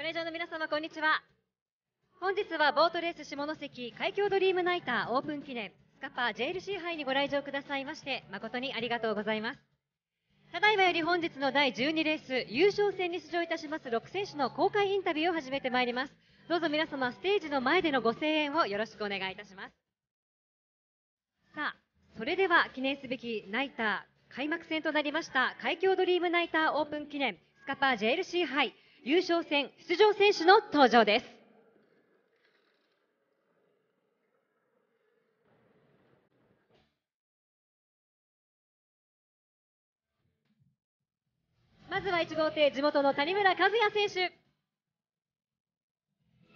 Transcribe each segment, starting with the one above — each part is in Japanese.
ご来場の皆様、こんにちは。本日はボートレース下関海峡ドリームナイターオープン記念、スカパー JLC 杯にご来場くださいまして、誠にありがとうございます。ただいまより本日の第12レース、優勝戦に出場いたします6選手の公開インタビューを始めてまいります。どうぞ皆様、ステージの前でのご声援をよろしくお願いいたします。さあ、それでは記念すべきナイター、開幕戦となりました、海峡ドリームナイターオープン記念、スカパー JLC 杯、優勝戦出場選手の登場です。まずは1号艇、地元の谷村和也選手。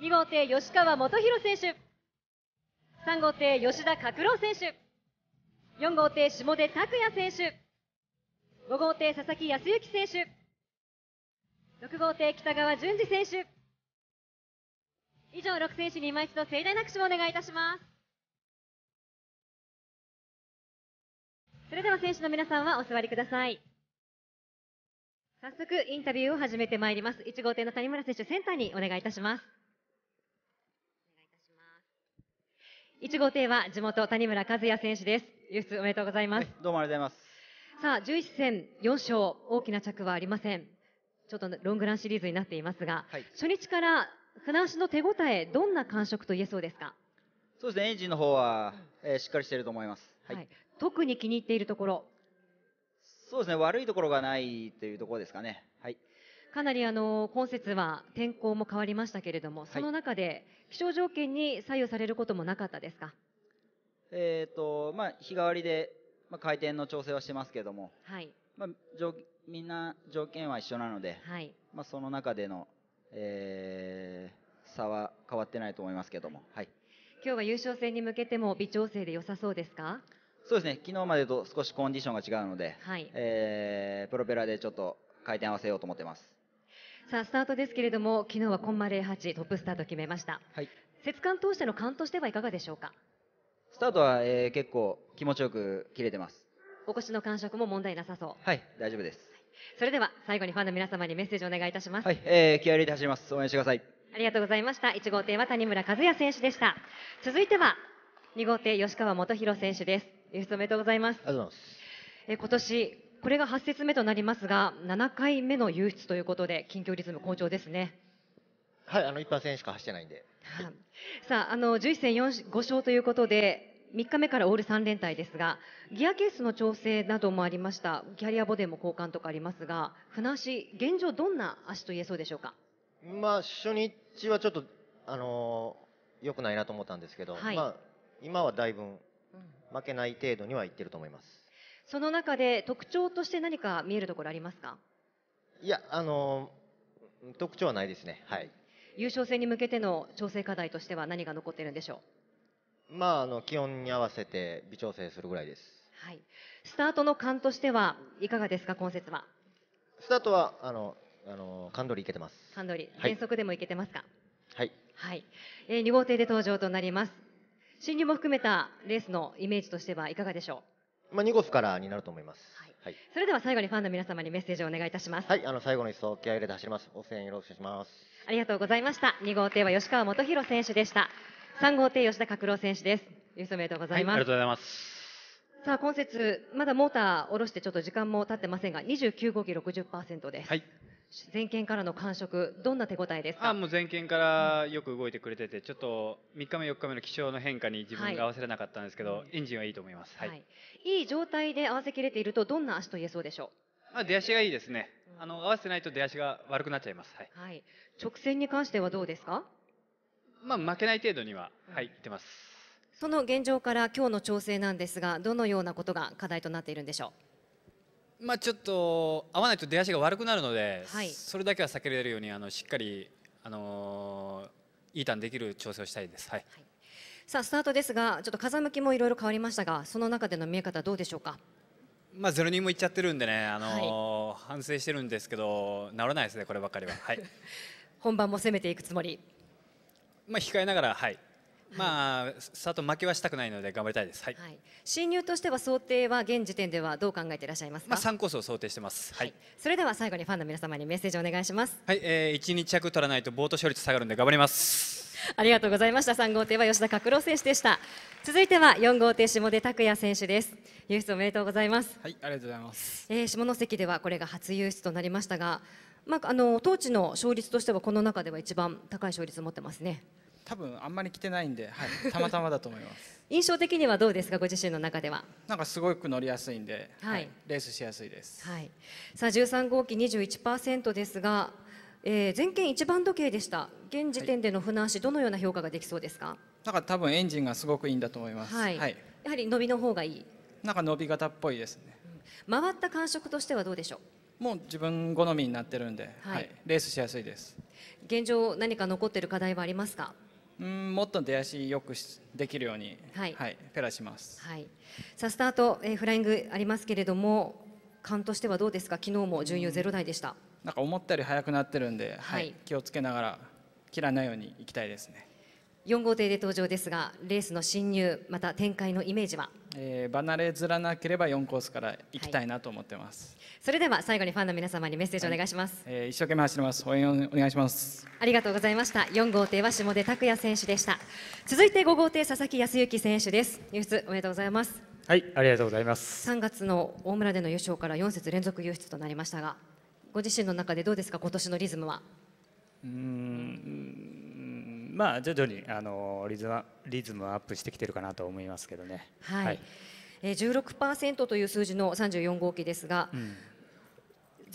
2号艇、吉川元弘選手。3号艇、吉田拓郎選手。4号艇、下出拓也選手。5号艇、佐々木康之選手。6号艇北川淳二選手。以上6選手に今一度盛大な拍手をお願いいたします。それでは選手の皆さんはお座りください。早速インタビューを始めてまいります。1号艇の谷村選手、センターにお願いいたします。1号艇は地元谷村和也選手です。輸出おめでとうございます、はい。どうもありがとうございます。さあ、11戦4勝、大きな着はありません。ちょっとロングランシリーズになっていますが、はい、初日から船足の手応え、どんな感触と言えそうですかそうですね、エンジンの方は、えー、しっかりしていると思います、はい、はい。特に気に入っているところ。そうですね、悪いところがないというところですかね。はい。かなりあの今節は天候も変わりましたけれども、その中で気象条件に左右されることもなかったですか、はい、えーとまあ、日替わりで、まあ、回転の調整はしてますけれども、はいまあ、みんな条件は一緒なので、はい、まあ、その中での、えー、差は変わってないと思いますけども、はい、今日は優勝戦に向けても微調整で良さそうですかそうですね昨日までと少しコンディションが違うので、はい、えー、プロペラでちょっと回転合わせようと思ってますさあスタートですけれども昨日はコンマ08トップスタート決めました、はい、節間通しての勘としてはいかがでしょうかスタートは、えー、結構気持ちよく切れてますお越しの感触も問題なさそうはい大丈夫ですそれでは最後にファンの皆様にメッセージお願いいたします。はい、えー、気合い入れて走ります。応援してください。ありがとうございました。1号艇は谷村和也選手でした。続いては2号艇吉川元弘選手です。優勝おめでとうございます。ありがとうございます。えー、今年これが8節目となりますが、7回目の優出ということで、近況リズム好調ですね。はい、あの一般戦しか走ってないんで。さあ、あの11戦4 5勝ということで、3日目からオール3連隊ですが、ギアケースの調整などもありました、キャリアボデーも交換とかありますが、船足、現状どんな足と言えそうでしょうかまあ、初日はちょっと、あのー、くないなと思ったんですけど、はい、まあ、今はだいぶ負けない程度にはいってると思います。その中で特徴として何か見えるところありますかいや、あのー、特徴はないですね。はい。優勝戦に向けての調整課題としては何が残っているんでしょうまあ、あの気温に合わせて微調整するぐらいです。はい、スタートの感としてはいかがですか、今節は。スタートはあのあの感取りいけてます。感取り、全則でもいけてますか。はい。はい。えー、2号艇で登場となります。進入も含めたレースのイメージとしてはいかがでしょう。まあ2号スからになると思います。はい。はい、それでは最後にファンの皆様にメッセージをお願いいたします。はい。あの最後の一層気合入れて走ります。お声援よろしくお願いします。ありがとうございました。2号艇は吉川元弘選手でした。3号艇吉田拓郎選手です。優勝おめでとうございます、はい、ありがとうございます。さあ今節まだモーター下ろしてちょっと時間も経ってませんが29号機60%です。はい。前見からの感触どんな手応えですかあもう前見からよく動いてくれててちょっと3日目4日目の気象の変化に自分が合わせられなかったんですけど、はい、エンジンはいいと思います、はい、はい、いい状態で合わせきれているとどんな足と言えそうでしょう、まあ、出足がいいですね、あの合わせないと出足が悪くなっちゃいます、はい、はい、直線に関してはどうですかまあ、負けない程度には、はい、いってます。その現状から今日の調整なんですが、どのようなことが課題となっているんでしょう。まあ、ちょっと合わないと出足が悪くなるので、はい、それだけは避けられるようにあのしっかり、あのー、いいターンできる調整をしたいです、はい、はい、さあスタートですがちょっと風向きもいろいろ変わりましたがその中での見え方どうでしょうか。まあ、ゼロ人もいっちゃってるんでね、あのーはい、反省してるんですけど治らないですねこればっかりは。はい、本番も攻めていくつもりまあ、控えながら、はい、まあ、佐藤負けはしたくないので頑張りたいです。はい。はい、侵入としては想定は現時点ではどう考えていらっしゃいますまあ三コースを想定してます。はい、はい。それでは最後にファンの皆様にメッセージをお願いします。はい、えー、一日着取らないとボート勝率下がるんで頑張ります。ありがとうございました。三号艇は吉田角郎選手でした。続いては四号艇下出拓也選手です。優勝おめでとうございます。はい、ありがとうございます。えー、下関ではこれが初優勝となりましたが。まあ、あの当地の勝率としてはこの中では一番高い勝率を持ってますね多分あんまり来てないんで、はい、たまたまだと思います 印象的にはどうですかご自身の中ではなんかすごく乗りやすいんで、はい、はい、レースしやすいです、はい、さあ13号機21%ですが、えー、前件一番時計でした現時点での船足、どのような評価ができそうですかなんか多分エンジンがすごくいいんだと思います、はい、はい、やはり伸びの方がいいなんか伸び方っぽいですね、うん、回った感触としてはどうでしょうもう自分好みになってるんで、はい、はい、レースしやすいです現状何か残ってる課題はありますかうんもっと出足よくできるように、はい、はい、ペラします、はい、さあスタート、えー、フライングありますけれども感としてはどうですか昨日も準優ゼロ台でした、なんか思ったより速くなってるんで、はい、はい、気をつけながら切らないようにいきたいですね4号艇で登場ですがレースの進入また展開のイメージはえー、離れずらなければ4コースから行きたいなと思ってます、はい、それでは最後にファンの皆様にメッセージお願いします、はい、えー、一生懸命走ります応援お願いしますありがとうございました4号艇は下出拓也選手でした続いて5号艇佐々木康之選手ですニュースおめでとうございますはいありがとうございます3月の大村での優勝から4節連続優出となりましたがご自身の中でどうですか今年のリズムはうんまあ、徐々にあのリズムリズムアップしてきてるかなと思いますけどね。はい、はい、えー、16%という数字の34号機ですが、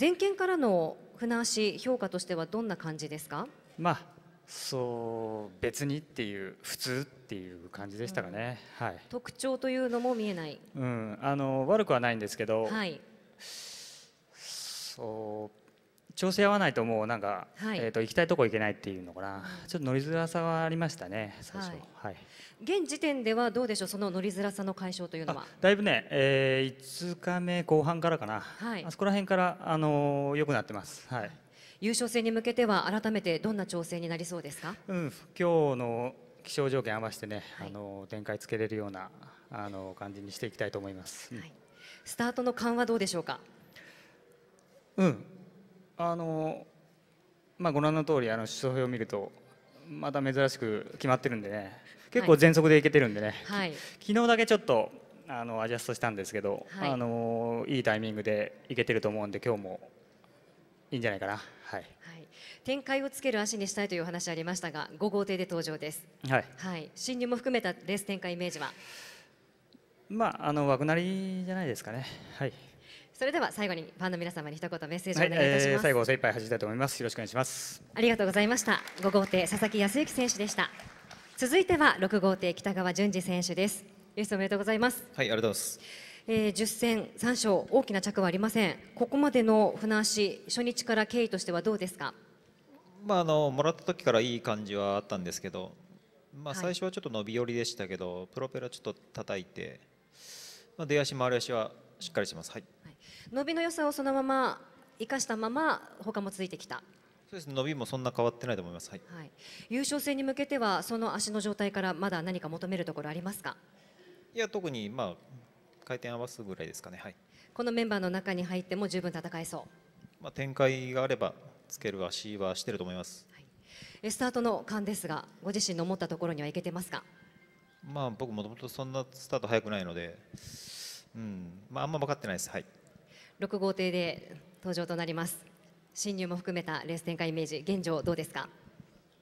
うん、からの船足評価としてはどんな感じですか、まあ、そう別にっていう普通っていう感じでしたかね、うん、はい、特徴というのも見えない、うん、あの悪くはないんですけど、はい、そう調整合わないともうなんか、はい、えー、と行きたいとこ行けないっていうのかな、ちょっと乗りづらさはありましたね最初、はい、はい、現時点ではどうでしょうその乗りづらさの解消というのはだいぶね、えー、5日目後半からかな、はい、あそこら辺からあの良、ー、くなってます、はい、優勝戦に向けては改めてどんな調整になりそうですか、うん、今日の気象条件合わせてね、あの展開つけれるようなあの感じにしていきたいと思います、うん、スタートの感はどうでしょうかうんあの、まあ、ご覧の通りあの首相表を見るとまた珍しく決まってるんでね結構全速でいけてるんでね、はい、昨日だけちょっとあのアジャストしたんですけど、はい、あのいいタイミングでいけてると思うんで今日もいいんじゃないかな、はい、はい、展開をつける足にしたいというお話ありましたが5号艇で登場です、はいはい、進入も含めたレース展開イメージはまああの枠なりじゃないですかねはいそれでは最後にファンの皆様に一言メッセージをお願いいたします、はいえー、最後精一杯走りたいと思いますよろしくお願いしますありがとうございました5号艇佐々木康之選手でした続いては6号艇北川淳二選手ですレースおめでとうございますはいありがとうございますえー、10戦3勝大きな着はありませんここまでの船足初日から経緯としてはどうですかまああのもらった時からいい感じはあったんですけどまあ、最初はちょっと伸び寄りでしたけど、はい、プロペラちょっと叩いて、まあ、出足回り足はしっかりします。はい伸びの良さをそのまま生かしたまま他もついてきたそうですね伸びもそんな変わってないと思います、はい、はい、優勝戦に向けてはその足の状態からまだ何か求めるところありますかいや特にまあ回転合わすぐらいですかねはいこのメンバーの中に入っても十分戦えそうまあ展開があればつける足はしてると思います、はい、スタートの勘ですがご自身の思ったところにはいけてますかまあ僕もともとそんなスタート早くないのでうんまああんま分かってないですはい六号艇で登場となります進入も含めたレース展開イメージ現状どうですか、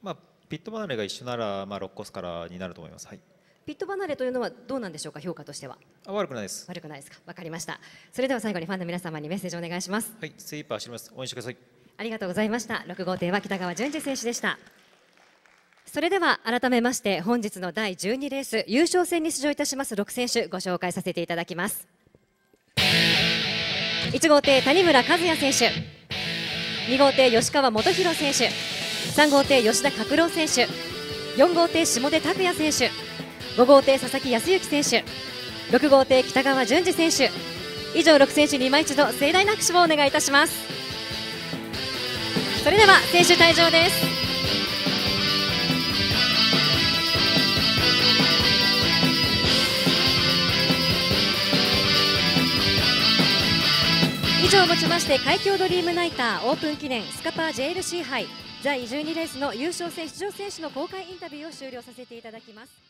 まあ、ピット離れが一緒なら、まあ、六コースからになると思います、はい、ピット離れというのはどうなんでしょうか評価としてはあ悪くないです悪くないですかわかりましたそれでは最後にファンの皆様にメッセージお願いしますはいスイーパー走ります応援してくださいありがとうございました六号艇は北川淳二選手でしたそれでは改めまして本日の第12レース優勝戦に出場いたします6選手ご紹介させていただきます1号艇谷村和也選手2号艇吉川元博選手3号艇吉田拓郎選手4号艇下手拓也選手5号艇佐々木康之選手6号艇北川淳二選手以上6選手に今一度盛大な拍手をお願いいたしますそれでは選手退場ですをもちまして海峡ドリームナイターオープン記念スカパー JLC 杯第12レースの優勝戦出場選手の公開インタビューを終了させていただきます。